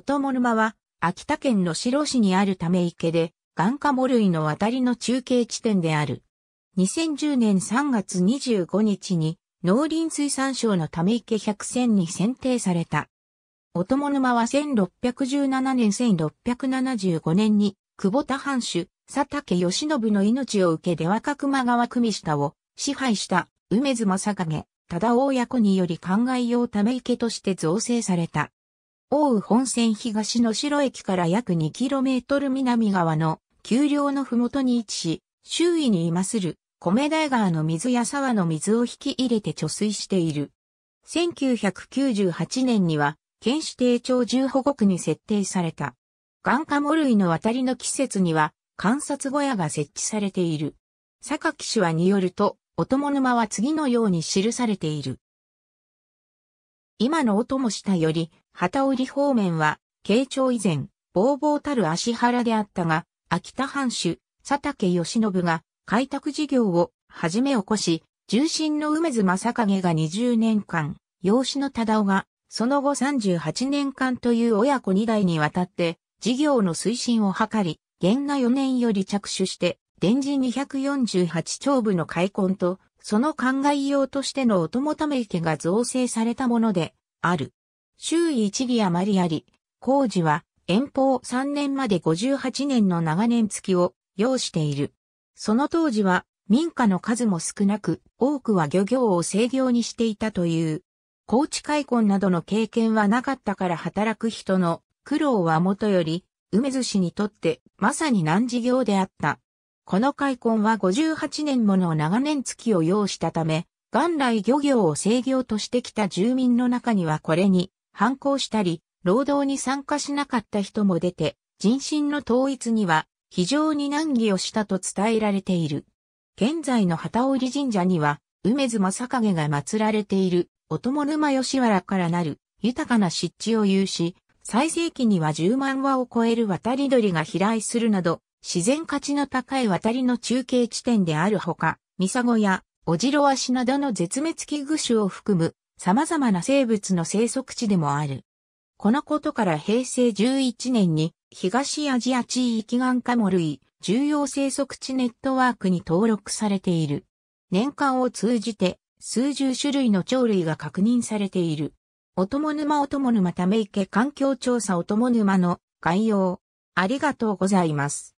とも沼は、秋田県の白市にあるため池で、眼下も類の渡りの中継地点である。2010年3月25日に、農林水産省のため池100選に選定された。とも沼は1617年1675年に、久保田藩主、佐竹義信の命を受け出若熊川組下を支配した梅津正影、忠親子により考え用ため池として造成された。奥羽本線東の城駅から約 2km 南側の丘陵のふもとに位置し、周囲に今する米大川の水や沢の水を引き入れて貯水している。1998年には、県指定庁重保護区に設定された。眼下、カモ類の渡りの季節には、観察小屋が設置されている。坂木氏はによると、お供沼は次のように記されている。今の音も下より、旗織方面は、慶長以前、ぼうぼうたる足原であったが、秋田藩主、佐竹義信が、開拓事業を、はじめ起こし、重臣の梅津正影が20年間、養子の忠夫が、その後38年間という親子2代にわたって、事業の推進を図り、元那4年より着手して、電磁248丁部の開墾と、その灌漑用としてのおもため池が造成されたもので、ある。周囲一里余りあり、工事は遠方3年まで58年の長年月を要している。その当時は民家の数も少なく、多くは漁業を制業にしていたという。高知開墾などの経験はなかったから働く人の苦労はもとより、梅津氏にとってまさに難事業であった。この開墾は58年もの長年月を要したため、元来漁業を制御としてきた住民の中にはこれに反抗したり、労働に参加しなかった人も出て、人心の統一には非常に難儀をしたと伝えられている。現在の旗織神社には、梅津正影が祀られている、お友沼吉原からなる豊かな湿地を有し、最盛期には10万羽を超える渡り鳥が飛来するなど、自然価値の高い渡りの中継地点であるほか、ミサゴやオジロワシなどの絶滅危惧種を含む様々な生物の生息地でもある。このことから平成11年に東アジア地域岸カモ類重要生息地ネットワークに登録されている。年間を通じて数十種類の鳥類が確認されている。おともぬまおともぬまため池環境調査おともぬまの概要。ありがとうございます。